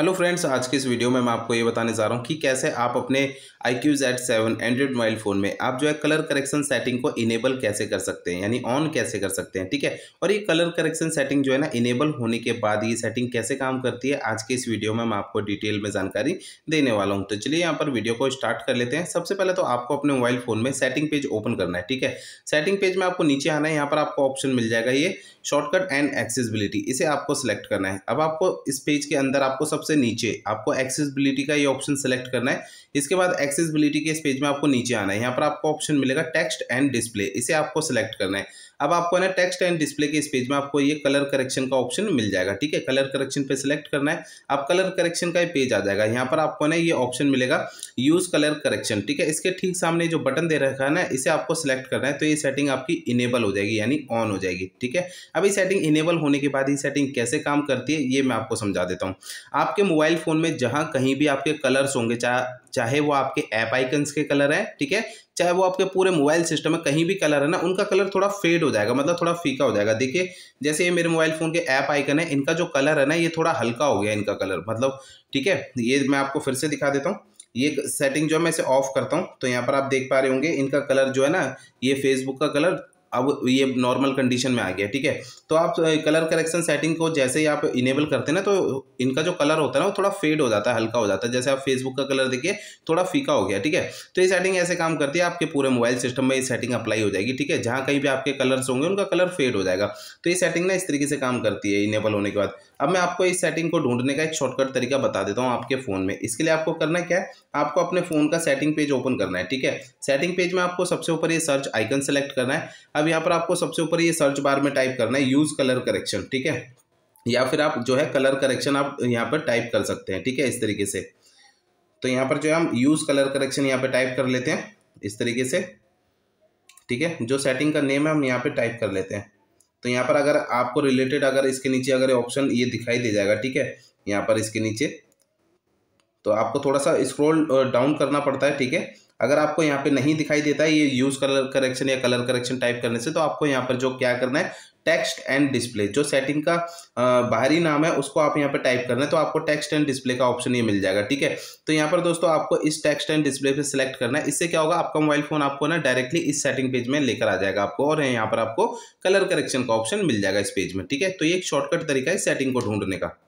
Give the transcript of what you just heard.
hello friends आज के इस वीडियो में मैं आपको ये बताने जा रहा हूँ कि कैसे आप अपने iQOO Z seven Android mobile phone में आप जो है कलर करेक्शन सेटिंग को इनेबल कैसे कर सकते हैं यानी ऑन कैसे कर सकते हैं ठीक है और ये कलर करेक्शन सेटिंग जो है ना इनेबल होने के बाद ये सेटिंग कैसे काम करती है आज के इस वीडियो में मैं आपको डिटेल में जानकारी देने वाला हूँ तो चलिए यहाँ पर वीडियो को स्टार्ट कर लेते हैं सबसे पहले तो आपको अपने मोबाइल फ़ोन में सेटिंग पेज ओपन करना है ठीक है सेटिंग पेज में आपको नीचे आना है यहाँ पर आपको ऑप्शन मिल जाएगा ये शॉर्टकट एंड एक्सेसिबिलिटी इसे आपको सिलेक्ट करना है अब आपको इस पेज के अंदर आपको सबसे सबसे नीचे आपको एक्सेसिबिलिटी का ये ऑप्शन सेलेक्ट करना है इसके बाद एक्सेसिबिलिटी के इस पेज में आपको नीचे आना है यहाँ पर आपको ऑप्शन मिलेगा टेक्स्ट एंड डिस्प्ले इसे आपको सेलेक्ट करना है अब आपको ना टेक्स्ट एंड डिस्प्ले के इस पेज में आपको ये कलर करेक्शन का ऑप्शन मिल जाएगा ठीक है कलर करेक्शन पे सिलेक्ट करना है अब कलर करेक्शन का ये पेज आ जाएगा यहाँ पर आपको ना ये ऑप्शन मिलेगा यूज़ कलर करेक्शन ठीक है इसके ठीक सामने जो बटन दे रखा है ना इसे आपको सेलेक्ट करना है तो ये सेटिंग आपकी इनेबल हो जाएगी यानी ऑन हो जाएगी ठीक है अब ये सेटिंग इनेबल होने के बाद ये सेटिंग कैसे काम करती है ये मैं आपको समझा देता हूँ आपके आपके मोबाइल फ़ोन में जहाँ कहीं भी आपके कलर्स होंगे चाहे चाहे वो आपके ऐप आइकन्स के कलर हैं ठीक है चाहे वो आपके पूरे मोबाइल सिस्टम में कहीं भी कलर है ना उनका कलर थोड़ा फेड हो जाएगा मतलब थोड़ा फीका हो जाएगा देखिए जैसे ये मेरे मोबाइल फ़ोन के ऐप आइकन है इनका जो कलर है ना ये थोड़ा हल्का हो गया इनका कलर मतलब ठीक है ये मैं आपको फिर से दिखा देता हूँ ये सेटिंग जो है मैं इसे ऑफ करता हूँ तो यहाँ पर आप देख पा रहे होंगे इनका कलर जो है ना ये फेसबुक का कलर अब ये नॉर्मल कंडीशन में आ गया ठीक है तो आप कलर करेक्शन सेटिंग को जैसे ही आप इनेबल करते हैं ना तो इनका जो कलर होता है ना वो थोड़ा फेड हो जाता है हल्का हो जाता है जैसे आप फेसबुक का कलर देखिए थोड़ा फीका हो गया ठीक है तो ये सेटिंग ऐसे काम करती है आपके पूरे मोबाइल सिस्टम में ये सेटिंग अप्लाई हो जाएगी ठीक है जहाँ कहीं भी आपके कलर्स होंगे उनका कलर फेड हो जाएगा तो ये सेटिंग ना इस तरीके से काम करती है इनेबल होने के बाद अब मैं आपको इस सेटिंग को ढूंढने का एक शॉर्टकट तरीका बता देता हूँ आपके फ़ोन में इसके लिए आपको करना क्या है आपको अपने फ़ोन का सेटिंग पेज ओपन करना है ठीक है सेटिंग पेज में आपको सबसे ऊपर ये सर्च आइकन सेलेक्ट करना है अब यहाँ पर आपको सबसे ऊपर ये सर्च बार में टाइप करना है यूज़ कलर करेक्शन ठीक है या फिर आप जो है कलर करेक्शन आप यहाँ पर टाइप कर सकते हैं ठीक है इस तरीके से तो यहाँ पर जो है हम यूज़ कलर करेक्शन यहाँ पर टाइप कर लेते हैं इस तरीके से ठीक है जो सेटिंग का नेम है हम यहाँ पर टाइप कर लेते हैं तो यहाँ पर अगर आपको रिलेटेड अगर इसके नीचे अगर ऑप्शन ये दिखाई दे जाएगा ठीक है यहाँ पर इसके नीचे तो आपको थोड़ा सा स्क्रॉल डाउन करना पड़ता है ठीक है अगर आपको यहाँ पे नहीं दिखाई देता है ये यूज़ कलर करेक्शन या कलर करेक्शन टाइप करने से तो आपको यहाँ पर जो क्या करना है टेक्स्ट एंड डिस्प्ले जो सेटिंग का बाहरी नाम है उसको आप यहाँ पे टाइप करना है तो आपको टेक्स्ट एंड डिस्प्ले का ऑप्शन ये मिल जाएगा ठीक है तो यहाँ पर दोस्तों आपको इस टेक्स्ट एंड डिस्प्ले पर सिलेक्ट करना है इससे क्या होगा आपका मोबाइल फोन आपको ना डायरेक्टली इस सेटिंग पेज में लेकर आ जाएगा आपको और यहाँ पर आपको कलर करेक्शन का ऑप्शन मिल जाएगा इस पेज में ठीक है तो ये एक शॉर्टकट तरीका है सेटिंग को ढूंढने का